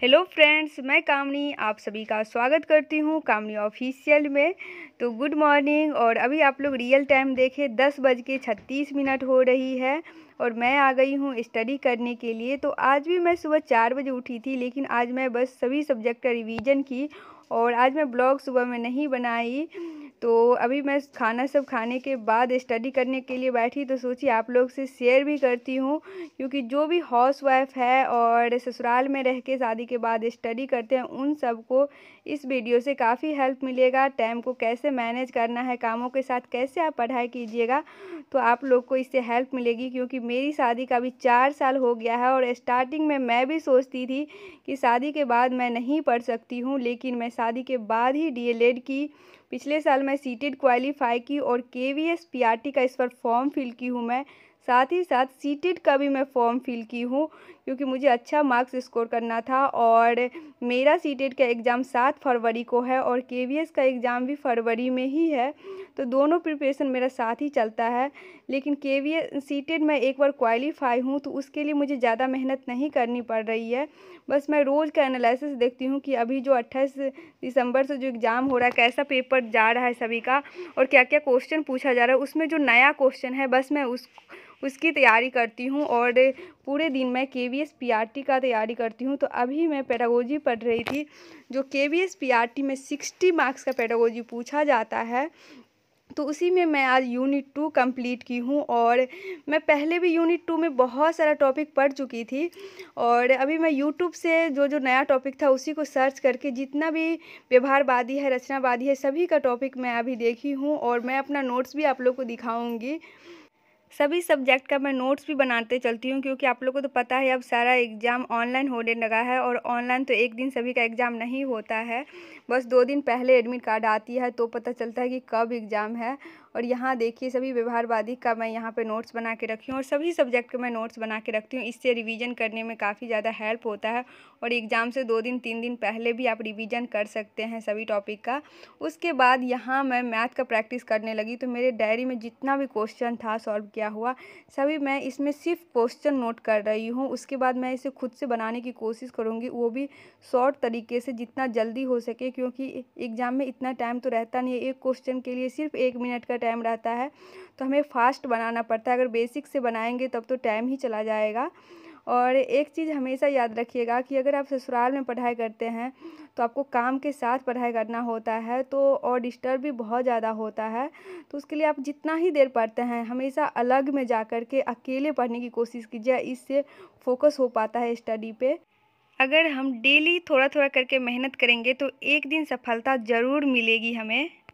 hello friends मैं कामनी आप सभी का स्वागत करती हूँ कामनी ऑफिशियल में तो गुड मॉर्निंग और अभी आप लोग रियल टाइम देखें दस बज के छत्तीस मिनट हो रही है और मैं आ गई हूँ स्टडी करने के लिए तो आज भी मैं सुबह चार बजे उठी थी लेकिन आज मैं बस सभी सब्जेक्ट का रिवीजन की और आज मैं ब्लॉग सुबह में नहीं बनाई तो अभी मैं खाना सब खाने के बाद स्टडी करने के लिए बैठी तो सोची आप लोग से शेयर भी करती हूँ क्योंकि जो भी हाउस वाइफ है और ससुराल में रह के शादी के बाद स्टडी करते हैं उन सबको इस वीडियो से काफ़ी हेल्प मिलेगा टाइम को कैसे मैनेज करना है कामों के साथ कैसे आप पढ़ाई कीजिएगा तो आप लोग को इससे हेल्प मिलेगी क्योंकि मेरी शादी का अभी चार साल हो गया है और स्टार्टिंग में मैं भी सोचती थी कि शादी के बाद मैं नहीं पढ़ सकती हूँ लेकिन मैं शादी के बाद ही डी e की पिछले साल मैं सीटेड क्वालीफाई की और K V S P R T का इस पर फॉर्म फिल की हूँ मैं साथ ही साथ सीटेड e का भी मैं फॉर्म फिल की हूँ क्योंकि मुझे अच्छा मार्क्स स्कोर करना था और मेरा सीटेड e का एग्ज़ाम सात फरवरी को है और के का एग्ज़ाम भी फरवरी में ही है तो दोनों प्रिपरेशन मेरा साथ ही चलता है लेकिन के वी सीटेड मैं एक बार क्वालिफाई हूँ तो उसके लिए मुझे ज़्यादा मेहनत नहीं करनी पड़ रही है बस मैं रोज़ का एनालिसिस देखती हूँ कि अभी जो अट्ठाईस दिसंबर से जो एग्ज़ाम हो रहा है कैसा पेपर जा रहा है सभी का और क्या क्या क्वेश्चन पूछा जा रहा है उसमें जो नया क्वेश्चन है बस मैं उस उसकी तैयारी करती हूँ और पूरे दिन मैं K V S P R T का तैयारी करती हूँ तो अभी मैं पैडागोजी पढ़ रही थी जो K V S P R T में सिक्सटी मार्क्स का पैडागोजी पूछा जाता है तो उसी में मैं आज यूनिट टू कंप्लीट की हूँ और मैं पहले भी यूनिट टू में बहुत सारा टॉपिक पढ़ चुकी थी और अभी मैं यूट्यूब से जो जो नया टॉपिक था उसी को सर्च करके जितना भी व्यवहारवादी है रचनावादी है सभी का टॉपिक मैं अभी देखी हूँ और मैं अपना नोट्स भी आप लोग को दिखाऊँगी सभी सब्जेक्ट का मैं नोट्स भी बनाते चलती हूँ क्योंकि आप लोग को तो पता है अब सारा एग्ज़ाम ऑनलाइन होने लगा है और ऑनलाइन तो एक दिन सभी का एग्ज़ाम नहीं होता है बस दो दिन पहले एडमिट कार्ड आती है तो पता चलता है कि कब एग्ज़ाम है और यहाँ देखिए सभी व्यवहारवादी का मैं यहाँ पे नोट्स बना के रखी हूँ और सभी सब्जेक्ट के मैं नोट्स बना के रखती हूँ इससे रिवीजन करने में काफ़ी ज़्यादा हेल्प होता है और एग्ज़ाम से दो दिन तीन दिन पहले भी आप रिवीजन कर सकते हैं सभी टॉपिक का उसके बाद यहाँ मैं मैथ का प्रैक्टिस करने लगी तो मेरे डायरी में जितना भी क्वेश्चन था सॉल्व किया हुआ सभी मैं इसमें सिर्फ क्वेश्चन नोट कर रही हूँ उसके बाद मैं इसे खुद से बनाने की कोशिश करूँगी वो भी शॉर्ट तरीके से जितना जल्दी हो सके क्योंकि एग्ज़ाम में इतना टाइम तो रहता नहीं है एक क्वेश्चन के लिए सिर्फ एक मिनट का टाइम रहता है तो हमें फास्ट बनाना पड़ता है अगर बेसिक से बनाएंगे तब तो टाइम ही चला जाएगा और एक चीज़ हमेशा याद रखिएगा कि अगर आप ससुराल में पढ़ाई करते हैं तो आपको काम के साथ पढ़ाई करना होता है तो और डिस्टर्ब भी बहुत ज़्यादा होता है तो उसके लिए आप जितना ही देर पढ़ते हैं हमेशा अलग में जा कर के अकेले पढ़ने की कोशिश कीजिए इससे फोकस हो पाता है स्टडी पे अगर हम डेली थोड़ा थोड़ा करके मेहनत करेंगे तो एक दिन सफलता ज़रूर मिलेगी हमें